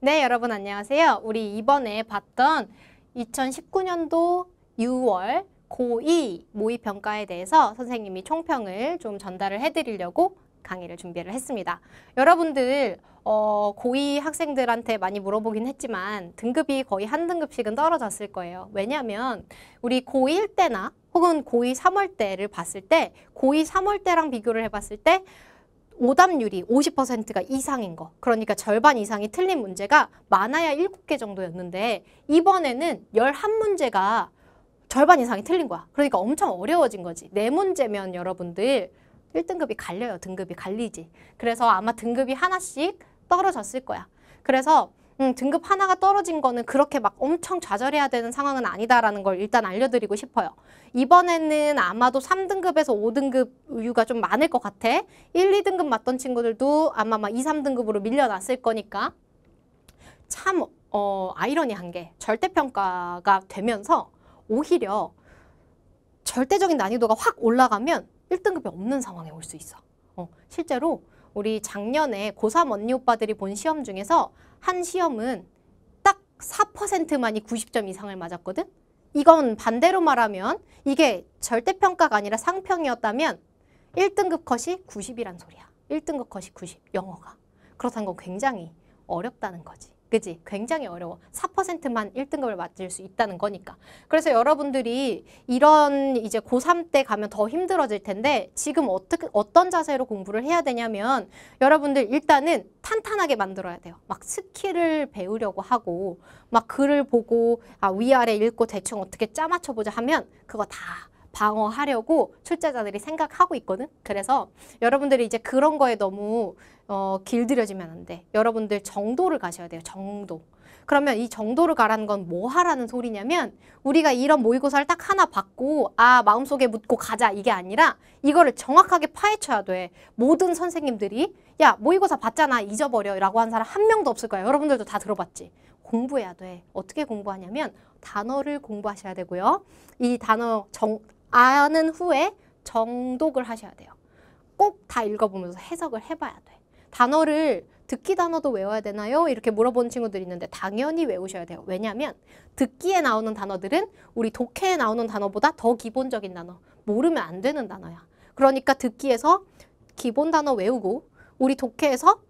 네, 여러분 안녕하세요. 우리 이번에 봤던 2019년도 6월 고2 모의평가에 대해서 선생님이 총평을 좀 전달을 해드리려고 강의를 준비를 했습니다. 여러분들 어, 고2 학생들한테 많이 물어보긴 했지만 등급이 거의 한 등급씩은 떨어졌을 거예요. 왜냐하면 우리 고1 때나 혹은 고2 3월 때를 봤을 때 고2 3월 때랑 비교를 해봤을 때 오답률이 50%가 이상인 거 그러니까 절반 이상이 틀린 문제가 많아야 7개 정도였는데 이번에는 11문제가 절반 이상이 틀린 거야 그러니까 엄청 어려워진 거지 네 문제면 여러분들 1등급이 갈려요 등급이 갈리지 그래서 아마 등급이 하나씩 떨어졌을 거야 그래서 음, 등급 하나가 떨어진 거는 그렇게 막 엄청 좌절해야 되는 상황은 아니다라는 걸 일단 알려드리고 싶어요. 이번에는 아마도 3등급에서 5등급 우유가 좀 많을 것 같아. 1, 2등급 맞던 친구들도 아마 막 2, 3등급으로 밀려났을 거니까 참 어, 아이러니한 게 절대평가가 되면서 오히려 절대적인 난이도가 확 올라가면 1등급이 없는 상황에 올 수 있어. 어, 실제로 우리 작년에 고3 언니 오빠들이 본 시험 중에서 한 시험은 딱 4%만이 90점 이상을 맞았거든? 이건 반대로 말하면 이게 절대평가가 아니라 상평이었다면 1등급 컷이 90이란 소리야. 1등급 컷이 90, 영어가. 그렇다는 건 굉장히 어렵다는 거지. 그지? 굉장히 어려워. 4%만 1등급을 맞을 수 있다는 거니까. 그래서 여러분들이 이런 이제 고3 때 가면 더 힘들어질 텐데 지금 어떻게 어떤 자세로 공부를 해야 되냐면 여러분들 일단은 탄탄하게 만들어야 돼요. 막 스킬을 배우려고 하고 막 글을 보고 아 위아래 읽고 대충 어떻게 짜맞춰 보자 하면 그거 다 방어하려고 출제자들이 생각하고 있거든. 그래서 여러분들이 이제 그런 거에 너무 어, 길들여지면 안 돼. 여러분들 정도를 가셔야 돼요. 정도. 그러면 이 정도를 가라는 건 뭐 하라는 소리냐면 우리가 이런 모의고사를 딱 하나 받고 아 마음속에 묻고 가자 이게 아니라 이거를 정확하게 파헤쳐야 돼. 모든 선생님들이 야 모의고사 봤잖아 잊어버려 라고 한 사람 한 명도 없을 거야. 여러분들도 다 들어봤지. 공부해야 돼. 어떻게 공부하냐면 단어를 공부하셔야 되고요. 이 단어 정, 아는 후에 정독을 하셔야 돼요. 꼭 다 읽어보면서 해석을 해봐야 돼. 단어를 듣기 단어도 외워야 되나요? 이렇게 물어보는 친구들이 있는데 당연히 외우셔야 돼요. 왜냐하면 듣기에 나오는 단어들은 우리 독해에 나오는 단어보다 더 기본적인 단어, 모르면 안 되는 단어야. 그러니까 듣기에서 기본 단어 외우고 우리 독해에서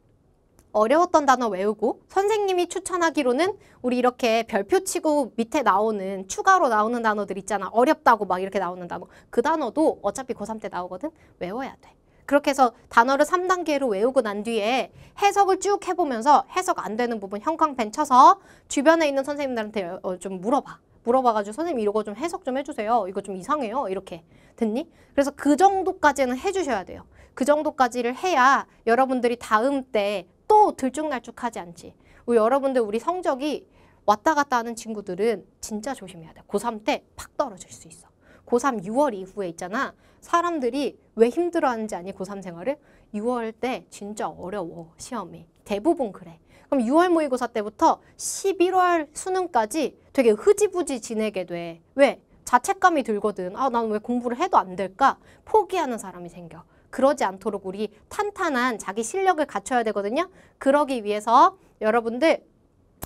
어려웠던 단어 외우고 선생님이 추천하기로는 우리 이렇게 별표 치고 밑에 나오는 추가로 나오는 단어들 있잖아. 어렵다고 막 이렇게 나오는 단어. 그 단어도 어차피 고3 때 나오거든. 외워야 돼. 그렇게 해서 단어를 3단계로 외우고 난 뒤에 해석을 쭉 해보면서 해석 안 되는 부분 형광펜 쳐서 주변에 있는 선생님들한테 어, 좀 물어봐. 물어봐가지고 선생님 이거 좀 해석 좀 해주세요. 이거 좀 이상해요. 이렇게 됐니? 그래서 그 정도까지는 해주셔야 돼요. 그 정도까지를 해야 여러분들이 다음 때 또 들쭉날쭉하지 않지. 우리 여러분들 우리 성적이 왔다 갔다 하는 친구들은 진짜 조심해야 돼. 고3 때 팍 떨어질 수 있어. 고3 6월 이후에 있잖아. 사람들이 왜 힘들어하는지 아니 고3 생활을? 6월 때 진짜 어려워 시험이. 대부분 그래. 그럼 6월 모의고사 때부터 11월 수능까지 되게 흐지부지 지내게 돼. 왜? 자책감이 들거든. 아, 난 왜 공부를 해도 안 될까? 포기하는 사람이 생겨. 그러지 않도록 우리 탄탄한 자기 실력을 갖춰야 되거든요. 그러기 위해서 여러분들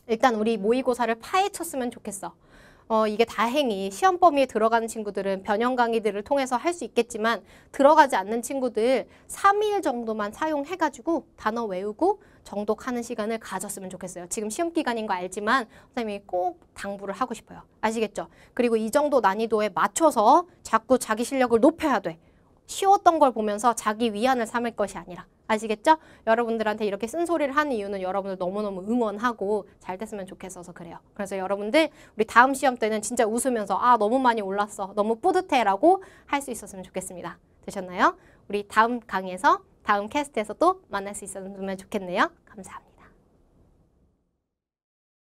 일단 우리 모의고사를 파헤쳤으면 좋겠어. 어, 이게 다행히 시험 범위에 들어가는 친구들은 변형 강의들을 통해서 할 수 있겠지만 들어가지 않는 친구들 3일 정도만 사용해가지고 단어 외우고 정독하는 시간을 가졌으면 좋겠어요. 지금 시험 기간인 거 알지만 선생님이 꼭 당부를 하고 싶어요. 아시겠죠? 그리고 이 정도 난이도에 맞춰서 자꾸 자기 실력을 높여야 돼. 쉬웠던 걸 보면서 자기 위안을 삼을 것이 아니라 아시겠죠? 여러분들한테 이렇게 쓴소리를 하는 이유는 여러분들 너무너무 응원하고 잘 됐으면 좋겠어서 그래요. 그래서 여러분들 우리 다음 시험 때는 진짜 웃으면서 아 너무 많이 올랐어. 너무 뿌듯해 라고 할 수 있었으면 좋겠습니다. 되셨나요? 우리 다음 강의에서 다음 캐스트에서 또 만날 수 있었으면 좋겠네요. 감사합니다.